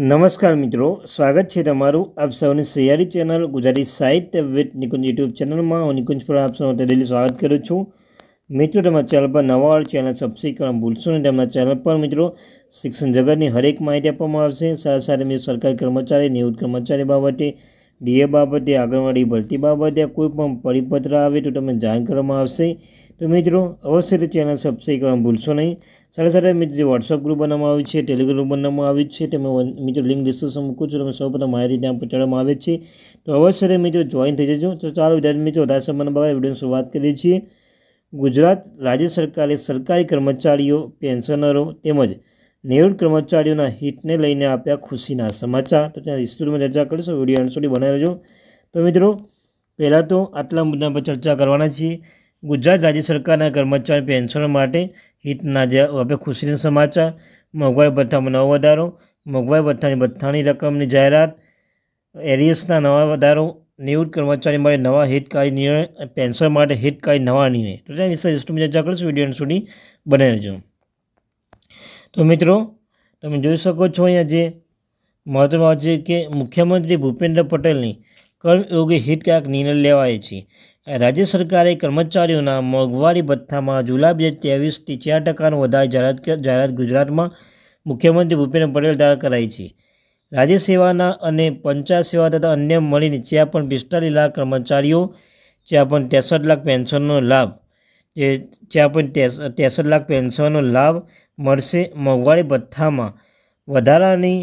નમસ્કાર મિત્રો સ્વાગત છે તમારું આપ સૌની સહિયારી ચેનલ ગુજરાતી સાહિત્ય વિથ નિકુંજ યુટ્યુબ ચેનલમાં હું નિકુંજ પર આપ સૌનું દિલ્હી સ્વાગત કરું છું મિત્રો તમારા ચેનલ પર નવા ચેનલ સબસ્ક્રાઈબ કરવા ભૂલશો નહીં તમારા ચેનલ પર મિત્રો શિક્ષણ જગતની હરેક માહિતી આપવામાં આવશે સારા સારા મિત્રો સરકારી કર્મચારી નિવૃત્ત કર્મચારી બાબતે ડીએ બાબતે આંગણવાડી ભરતી બાબતે કોઈ પણ પરિપત્ર આવે તો તમને જાણ કરવામાં આવશે તો મિત્રો અવશ્ય ચેનલ સબસ્ક્રાઈબ કરવા ભૂલશો નહીં સાથે સાથે મિત્ર જે વોટ્સઅપ ગ્રુપ બનાવવામાં આવ્યું છે ટેલિગ્રામ બનાવવામાં આવ્યું છે તેમાં મિત્રો લિંક ડિસ્ક્રિપ્શન મૂકું છું તમે પ્રથમ માહિતી ત્યાં પહોંચાડવામાં આવે છે તો અવશ્ય મિત્રો જોઈન થઈ જજો તો ચાલો વિદ્યાર્થી મિત્રો વધારે સંબંધ બાબતે વિડીયોની શરૂઆત કરીએ છીએ ગુજરાત રાજ્ય સરકારે સરકારી કર્મચારીઓ પેન્શનરો તેમજ નેવું કર્મચારીઓના હિતને લઈને આપ્યા ખુશીના સમાચાર તો ત્યાં વિસ્તૃતમાં ચર્ચા કરીશું વિડીયો એન્ડ સુધી બનાવી રહેજો તો મિત્રો પહેલાં તો આટલા મુદ્દા પર ચર્ચા કરવાના છીએ ગુજરાત રાજ્ય સરકારના કર્મચારી પેન્શનો માટે હિતના જે આપણે ખુશીનો સમાચાર મોંઘવારી ભથ્થામાં નવો વધારો મોંઘવારી ભથ્થાની ભથ્થાની રકમની જાહેરાત એરિયસના નવા વધારો નિવૃત્ત કર્મચારી માટે નવા હિતકારી નિર્ણય પેન્શન માટે હિતકારી નવા નિર્ણય તો ત્યાં વિશે વિસ્તૃત ચર્ચા કરીશું વિડીયો સુધી બને રહેજો તો મિત્રો તમે જોઈ શકો છો અહીંયા જે મહત્ત્વમાં છે કે મુખ્યમંત્રી ભૂપેન્દ્ર પટેલની કર્મયોગી હિતકારક નિર્ણય લેવાય છે રાજ્ય સરકારે કર્મચારીઓના મોંઘવારી ભથ્થામાં જુલાઈ બે હજાર ત્રેવીસથી ચાર ટકાનો વધારે જાહેરાત જાહેરાત ગુજરાતમાં મુખ્યમંત્રી ભૂપેન્દ્ર પટેલ દ્વારા કરાઈ છે રાજ્ય સેવાના અને પંચાયત સેવા તથા અન્ય મળીને જ્યાં પણ પિસ્તાલીસ લાખ કર્મચારીઓ જ્યાં પણ ત્રેસઠ લાખ પેન્શનનો લાભ જે જ્યાં પણ ત્રેસઠ લાખ પેન્શનનો લાભ મળશે મોંઘવારી ભથ્થામાં વધારાની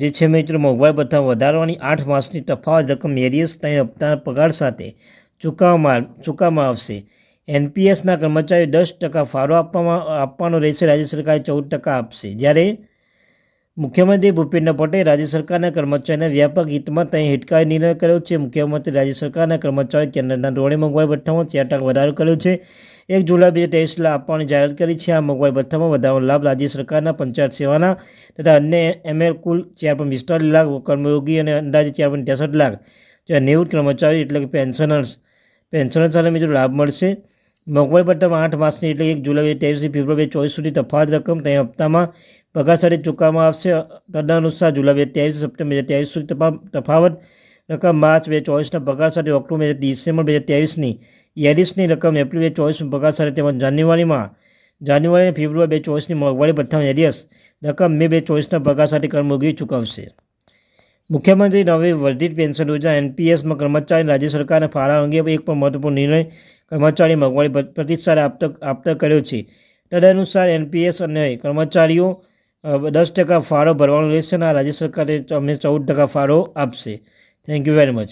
જે છે મિત્રો મોંઘવારી ભથ્થામાં વધારવાની આઠ માસની તફાવત રકમ એરિયસ ત્રણ હપ્તાના પગાર સાથે ચૂકવવામાં ચૂકવવામાં આવશે એનપીએસના કર્મચારીઓ દસ ટકા ફાળો આપવામાં આપવાનો રહેશે રાજ્ય સરકારે ચૌદ ટકા આપશે જ્યારે મુખ્યમંત્રી ભૂપેન્દ્ર પટેલ રાજ્ય સરકારના કર્મચારીના વ્યાપક હિતમાં ત્યાં હિટકારી નિર્ણય કર્યો છે મુખ્યમંત્રી રાજ્ય સરકારના કર્મચારીઓ કેન્દ્રના ધોરણે મોંઘવારી ભથ્થામાં ચાર ટકા વધારો કર્યો છે એક જુલાઈ બે હજાર આપવાની જાહેરાત કરી છે આ મોંઘવાઈ ભથ્થામાં વધારાનો લાભ રાજ્ય સરકારના પંચાયત સેવાના તથા અન્ય એમએલ કુલ ચાર પોઈન્ટ પિસ્તાલીસ લાખ કર્મયોગી અને અંદાજે ચાર પોઈન્ટ ત્રેસઠ લાખ જ્યાં નેવું કર્મચારી એટલે કે પેન્શનર્સ પેન્શનર સાથે મિત્રો લાભ મળશે મોંઘવારી પટ્ટામાં આઠ માસની એટલે એક જુલાઈ ત્રેવીસથી ફેબ્રુઆરી ચોવીસ સુધી તફાવત રકમ તે હપ્તામાં પગાર સાથે ચૂકવવામાં આવશે તદનુસાર જુલાઈ ત્રેવીસ સપ્ટેમ્બર ત્રેવીસ સુધી તફાવત રકમ માર્ચ બે ચોવીસના પગાર સાથે ઓક્ટોબર ડિસેમ્બર બે હજાર ત્રેવીસની યાદીસની રકમ એપ્રિલ બે ચોવીસના પગાર સાથે તેમજ જાન્યુઆરીમાં જાન્યુઆરી અને ફેબ્રુઆરી બે ચોવીસની મોંઘવારી ભથ્થામાં યાદીસ રકમ મે બે ચોવીસના પગાર સાથે કરમોગી ચૂકવશે મુખ્યમંત્રી નવે વર્ધિત પેન્શન યોજના એનપીએસમાં કર્મચારી રાજ્ય સરકારના ફાળા અંગે એક પણ મહત્વપૂર્ણ નિર્ણય કર્મચારી મોંઘવારી પ્રતિસાદ આપતા આપતા કર્યો છે તદનુસાર એનપીએસ અને કર્મચારીઓ દસ ટકા ફાળો ભરવાનો રહેશે અને રાજ્ય સરકારે અમને ચૌદ ટકા ફાળો આપશે થેન્ક યુ વેરી મચ